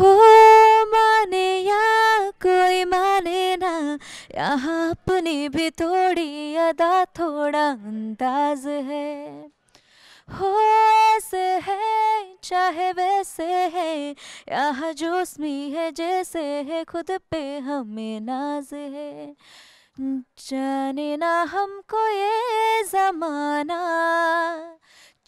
हो माने या कोई माने ना यहाँ अपनी भी थोड़ी अदा थोड़ा अंदाज है हो ऐसे है चाहे वैसे है यहाँ जोशमी है जैसे है खुद पे हमें नाज है जाने ना हमको ये जमाना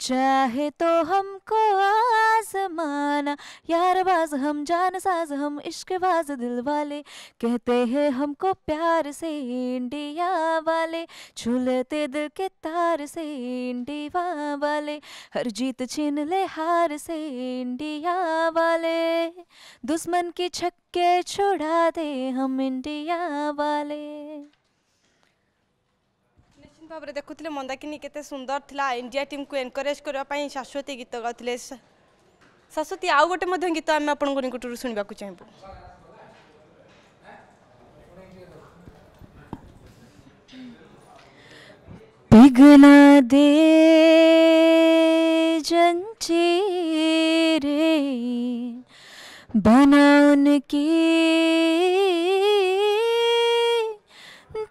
चाहे तो हमको आजमाना यार बाज हम जान साज हम इश्क बाज दिल वाले कहते हैं हमको प्यार से इंडिया वाले झूलते दिल के तार से इंडिया वाले हर जीत छीन ले हार से इंडिया वाले दुश्मन की छक्के छुड़ा दे हम इंडिया वाले ভাবে দেখুলে মন্দাকিনী কেতে সুন্দর লা ইন্ডিয়া টিম কু এনকরেজ করা শাশ্বতী গীত গাউলে শাশ্বতী আউ গোটে মধ্যে গীত আমি আপনার নিকটর শুণবাক চাইবু पिघला दे जंजीरे बनान की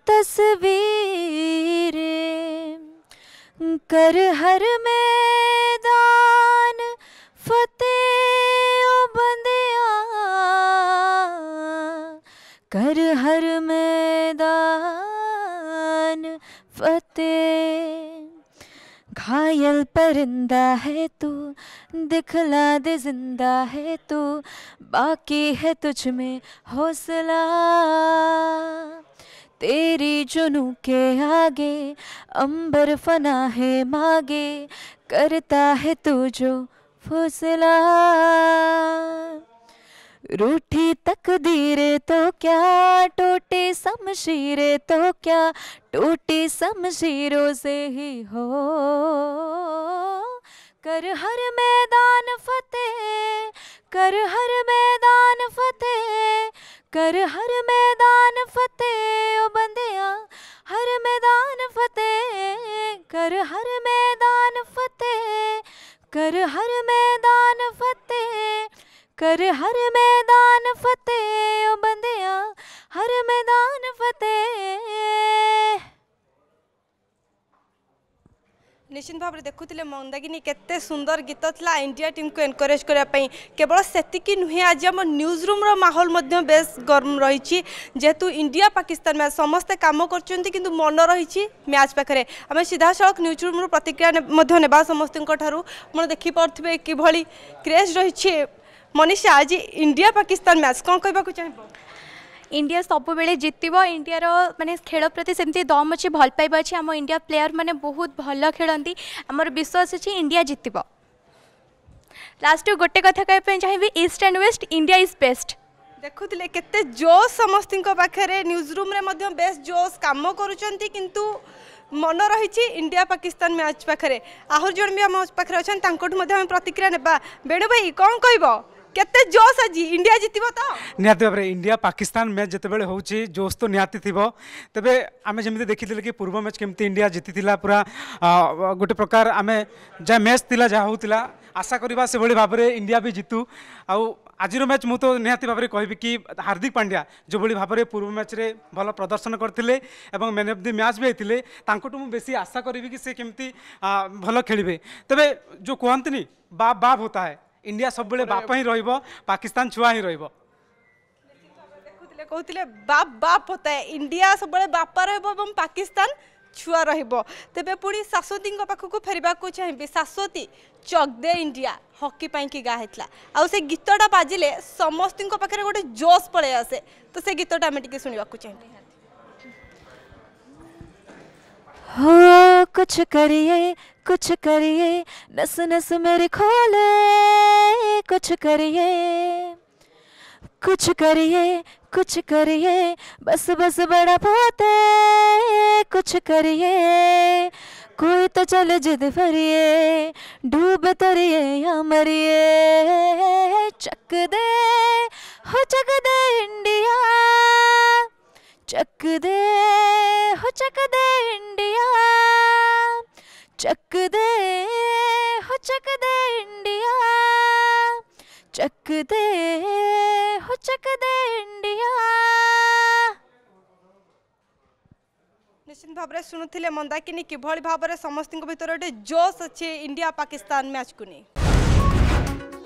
तस्वीर कर हर मैदान फतेह ओ बंदिया कर हर मैदान फतेह घायल परिंदा है तू दिखला दे जिंदा है तू बाकी है तुझ में हौसला तेरी जुनू के आगे अंबर फना है मागे करता है तू जो फुसला रूठी तकदीरे तो क्या टूटी समशीरे तो क्या टूटी समशीरों से ही हो कर हर मैदान फतेह कर हर मैदान फतेह कर हर मैदान कर हर मैदान फतेह कर हर मैदान फतेह कर हर मैदान নিশ্চিত ভাবে দেখুলে মন্দাগিনী কেতে সুন্দর গীত লা ইন্ডিয়া টিমকে এনকরেজ করা কেবল সেতিকি নুহে আজ আমার নিউজ রুম্র মাহল বেশ গরম রয়েছে যেহেতু ইন্ডিয়া পাকিস্তান ম্যাচ সমস্তে কাম করছেন কিন্তু মন রয়েছে ম্যাচ পাখে আমি সিধাসলখ নিউজ রুম্র প্রতিক্রিয়া নেওয়া সমস্ত আপনার দেখিপারে কিভাবে ক্রেজ রয়েছে মনীষা আজ ইন্ডিয়া পাকিস্তান ম্যাচ কম কে চাহিব ইন্ডিয়া সবুলে জিতব ইন্ডিয়ার মানে খেল প্রতি সেমি দম অছে ভাল পাইবা অছে আমার ইন্ডিয়া প্লেয়ার মানে বহুত ভাল খেলতে আমার বিশ্বাস আছে ইন্ডিয়া জিতব লাস্ট গোটে কথা কে চাহিবি east and west India is best দেখুলে কেতে জোশ সমস্ত পাখে নিউজ রুম্রে বেশ জোশ কাম করছেন কিন্তু মন রয়েছে ইন্ডিয়া পাকিস্তান ম্যাচ পাখে আহরি জন বি আমার পাখে অনেক তাঁর প্রতিক্রিয়া নেবা বেণু ভাই কম কহব केते जोस आजी इंडिया जितिबो त तो? नियाति बारे इंडिया पाकिस्तान मैच जते बेले होउची जोस तो नियाति थिबो तबे आमे जेमिते देखिथिले कि पूर्व मैच केमते इंडिया जितिथिला पूरा गोटे प्रकार आमे जे मैच थिला जा होउथिला आशा करबा से भली भाबरे इंडिया भी जितु आउ आजर मैच मुझे तो निहाती भाव में कहबी कि हार्दिक पांड्या जो भाई भाव में पूर्व मैच रे भल प्रदर्शन करते मैन अफ दि मैच भी होते तुम्हें मुझे बेसी आशा करी कि सी केमती भल खेल तेज जो कहते बा बाप होता है इंडिया सब बाप ही रकिस्तान छुआ ही र कहते बाप बाप होता है इंडिया सब बापा रहा पाकिस्तान छुआ रेबे पुणी शाश्वती पाखक फेर को चाहिए शाश्वती चक दे इंडिया हकी कि गाँव आउे गीतटा बाजिले समस्त पाखे गोटे जोश पल आसे तो से गीतटा आम टे शुणा चाहिए हो कुछ करिए कुछ करिए नस नस मेरे खोले कुछ करिए कुछ करिए कुछ करिए बस बस बड़ा पोते कुछ करिए कोई तो चल जिद फरिए डूब तरिए या मरिए चक दे हो चक दे इंडिया चक दे हो चक दे इंडिया चक दे हो चक दे चक दे हो चक दे इंडिया निश्चित भाव में शुणुले मंदाकिनी किभली भाव में समस्त भितर गोटे जोश अच्छे इंडिया पाकिस्तान मैच को नहीं